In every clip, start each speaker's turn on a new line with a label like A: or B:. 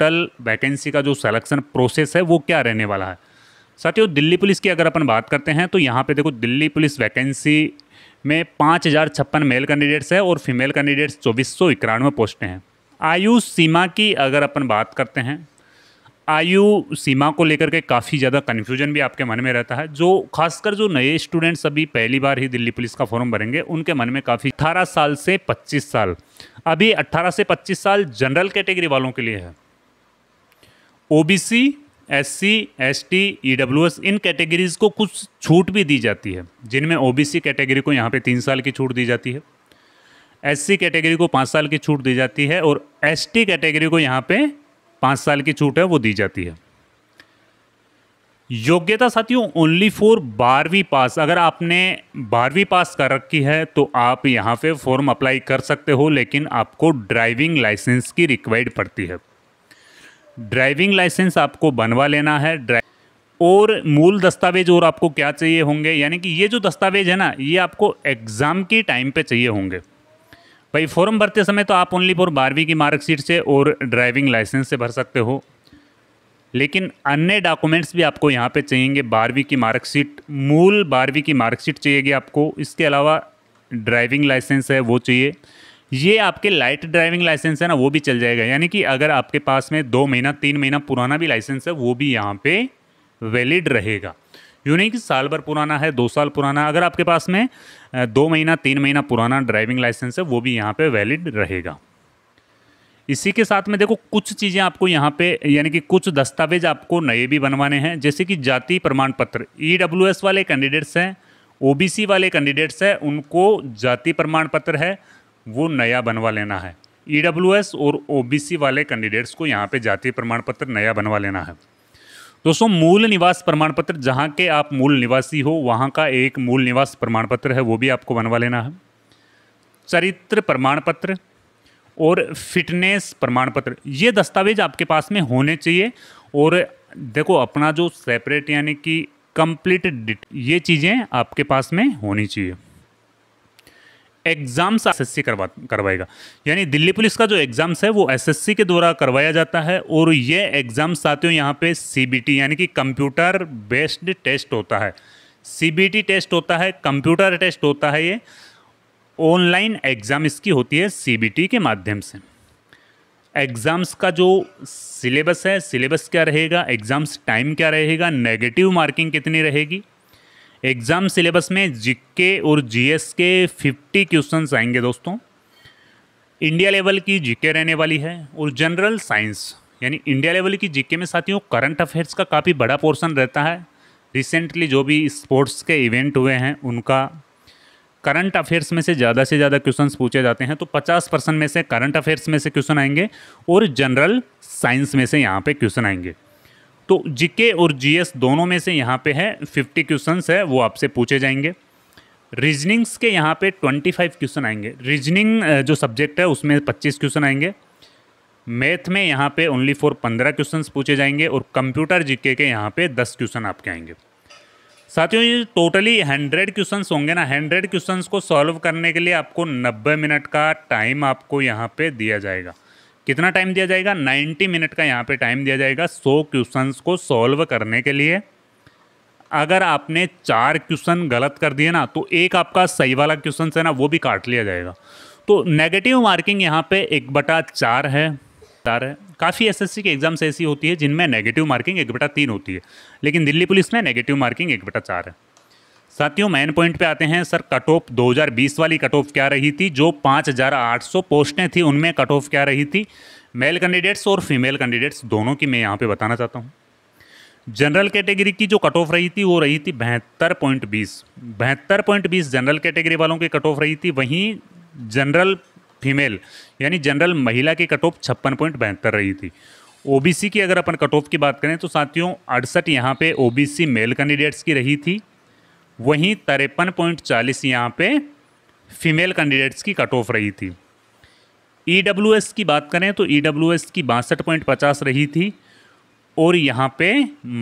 A: total vacancy का जो selection process है वो क्या रहने वाला है साथियों दिल्ली पुलिस की अगर अपन बात करते हैं तो यहाँ पे देखो दिल्ली पुलिस वैकेंसी में पाँच हज़ार छप्पन मेल कैंडिडेट्स है और फीमेल कैंडिडेट्स चौबीस सौ इक्यानवे पोस्टें हैं आयु सीमा की अगर अपन बात करते हैं आयु सीमा को लेकर के काफ़ी ज़्यादा कन्फ्यूजन भी आपके मन में रहता है जो खासकर जो नए स्टूडेंट्स अभी पहली बार ही दिल्ली पुलिस का फॉर्म भरेंगे उनके मन में काफ़ी अठारह साल से पच्चीस साल अभी अट्ठारह से पच्चीस साल जनरल कैटेगरी वालों के लिए है ओबीसी एससी एसटी ईडब्ल्यूएस इन कैटेगरीज़ को कुछ छूट भी दी जाती है जिनमें ओबीसी कैटेगरी को यहाँ पे तीन साल की छूट दी जाती है एससी कैटेगरी को पाँच साल की छूट दी जाती है और एसटी कैटेगरी को यहाँ पे पाँच साल की छूट है वो दी जाती है योग्यता साथियों ओनली फॉर बारहवीं पास अगर आपने बारहवीं पास कर रखी है तो आप यहाँ पे फॉर्म अप्लाई कर सकते हो लेकिन आपको ड्राइविंग लाइसेंस की रिक्वायर्ड पड़ती है ड्राइविंग लाइसेंस आपको बनवा लेना है और मूल दस्तावेज और आपको क्या चाहिए होंगे यानी कि ये जो दस्तावेज है ना ये आपको एग्ज़ाम के टाइम पे चाहिए होंगे भाई फॉर्म भरते समय तो आप ओनली फॉर बारहवीं की मार्कशीट से और ड्राइविंग लाइसेंस से भर सकते हो लेकिन अन्य डॉक्यूमेंट्स भी आपको यहाँ पे चाहिए बारहवीं की मार्कशीट मूल बारहवीं की मार्कशीट चाहिएगी आपको इसके अलावा ड्राइविंग लाइसेंस है वो चाहिए ये आपके लाइट ड्राइविंग लाइसेंस है ना वो भी चल जाएगा यानी कि अगर आपके पास में दो महीना तीन महीना पुराना भी लाइसेंस है वो भी यहाँ पे वैलिड रहेगा यूँ नहीं कि साल भर पुराना है दो साल पुराना अगर आपके पास में दो महीना तीन महीना पुराना ड्राइविंग लाइसेंस है वो भी यहाँ पे वैलिड रहेगा इसी के साथ में देखो कुछ चीज़ें आपको यहाँ पे यानी कि कुछ दस्तावेज आपको नए भी बनवाने हैं जैसे कि जाति प्रमाण पत्र ई e वाले कैंडिडेट्स हैं ओबीसी वाले कैंडिडेट्स हैं उनको जाति प्रमाण पत्र है वो नया बनवा लेना है ई e और ओ वाले कैंडिडेट्स को यहाँ पर जातीय प्रमाण पत्र नया बनवा लेना है दोस्तों मूल निवास प्रमाण पत्र जहाँ के आप मूल निवासी हो वहाँ का एक मूल निवास प्रमाण पत्र है वो भी आपको बनवा लेना है चरित्र प्रमाण पत्र और फिटनेस प्रमाण पत्र ये दस्तावेज आपके पास में होने चाहिए और देखो अपना जो सेपरेट यानी कि कंप्लीट ये चीज़ें आपके पास में होनी चाहिए एस एस सी करवा करवाएगा यानी दिल्ली पुलिस का जो एग्ज़ाम्स है वो एसएससी के द्वारा करवाया जाता है और ये आते साथियों यहाँ पे सीबीटी यानी कि कंप्यूटर बेस्ड टेस्ट होता है सीबीटी टेस्ट होता है कंप्यूटर टेस्ट होता है ये ऑनलाइन एग्ज़ाम इसकी होती है सीबीटी के माध्यम से एग्ज़ाम्स का जो सिलेबस है सिलेबस क्या रहेगा एग्ज़ाम्स टाइम क्या रहेगा नेगेटिव मार्किंग कितनी रहेगी एग्ज़ाम सिलेबस में जीके और जीएस के 50 क्वेश्चन आएंगे दोस्तों इंडिया लेवल की जीके रहने वाली है और जनरल साइंस यानी इंडिया लेवल की जीके में साथियों करंट अफेयर्स का काफ़ी बड़ा पोर्शन रहता है रिसेंटली जो भी स्पोर्ट्स के इवेंट हुए हैं उनका करंट अफेयर्स में से ज़्यादा से ज़्यादा क्वेश्चंस पूछे जाते हैं तो 50 परसेंट में से करंट अफेयर्स में से क्वेश्चन आएंगे और जनरल साइंस में से यहाँ पे क्वेश्चन आएंगे तो जीके और जीएस दोनों में से यहाँ पे है फिफ्टी क्वेश्चंस है वो आपसे पूछे जाएंगे रीजनिंग्स के यहाँ पे ट्वेंटी फाइव क्वेश्चन आएंगे रीजनिंग जो सब्जेक्ट है उसमें पच्चीस क्वेश्चन आएंगे मैथ में यहाँ पे ओनली फोर पंद्रह क्वेश्चन पूछे जाएंगे और कंप्यूटर जीके के यहाँ पे दस क्वेश्चन आपके आएंगे साथियों ये टोटली हंड्रेड क्वेश्चन होंगे ना हंड्रेड क्वेश्चन को सॉल्व करने के लिए आपको नब्बे मिनट का टाइम आपको यहाँ पे दिया जाएगा कितना टाइम दिया जाएगा 90 मिनट का यहाँ पे टाइम दिया जाएगा 100 क्वेश्चंस को सॉल्व करने के लिए अगर आपने चार क्वेश्चन गलत कर दिए ना तो एक आपका सही वाला क्वेश्चन है ना वो भी काट लिया जाएगा तो नेगेटिव मार्किंग यहाँ पे एक बटा चार है चार है काफ़ी एसएससी के एग्ज़ाम्स ऐसी होती है जिनमें नेगेटिव मार्किंग एक बटा तीन होती है लेकिन दिल्ली पुलिस में नेगेटिव मार्किंग एक बटा चार है साथियों मेन पॉइंट पे आते हैं सर कट ऑफ दो वाली कट ऑफ क्या रही थी जो 5,800 पोस्टें थी उनमें कट ऑफ क्या रही थी मेल कैंडिडेट्स और फीमेल कैंडिडेट्स दोनों की मैं यहाँ पे बताना चाहता हूँ जनरल कैटेगरी की जो कट ऑफ रही थी वो रही थी बहत्तर पॉइंट बीस बहत्तर पॉइंट बीस जनरल कैटेगरी वालों की कट ऑफ रही थी वहीं जनरल फीमेल यानी जनरल महिला की कट ऑफ छप्पन पॉइंट बहत्तर रही थी ओबीसी की अगर अपन कट ऑफ की बात करें तो साथियों अड़सठ यहाँ पे ओबीसी मेल कैंडिडेट्स की रही थी वहीं तिरपन पॉइंट चालीस यहाँ पे फीमेल कैंडिडेट्स की कट ऑफ रही थी ई e की बात करें तो ई e की बासठ पॉइंट पचास रही थी और यहाँ पे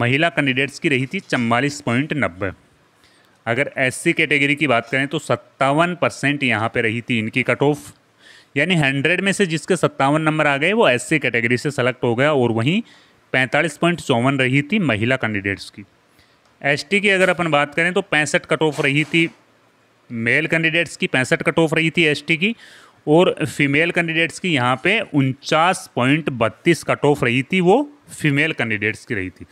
A: महिला कैंडिडेट्स की रही थी चम्बालीस पॉइंट नब्बे अगर एस कैटेगरी की बात करें तो सत्तावन परसेंट यहाँ पर रही थी इनकी कट ऑफ यानी हंड्रेड में से जिसके सत्तावन नंबर आ गए वो एस कैटेगरी से सेलेक्ट हो गया और वहीं पैंतालीस पॉइंट चौवन रही थी महिला कैंडिडेट्स की एसटी की अगर अपन बात करें तो पैंसठ कट ऑफ रही थी मेल कैंडिडेट्स की पैंसठ कट ऑफ रही थी एसटी की और फीमेल कैंडिडेट्स की यहाँ पे उनचास पॉइंट बत्तीस कट ऑफ रही थी वो फीमेल कैंडिडेट्स की रही थी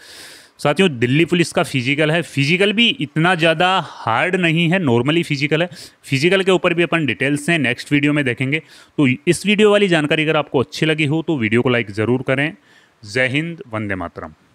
A: साथियों दिल्ली पुलिस का फिजिकल है फिजिकल भी इतना ज़्यादा हार्ड नहीं है नॉर्मली फिजिकल है फिजिकल के ऊपर भी अपन डिटेल्स हैं नेक्स्ट वीडियो में देखेंगे तो इस वीडियो वाली जानकारी अगर आपको अच्छी लगी हो तो वीडियो को लाइक ज़रूर करें जय हिंद वंदे मातरम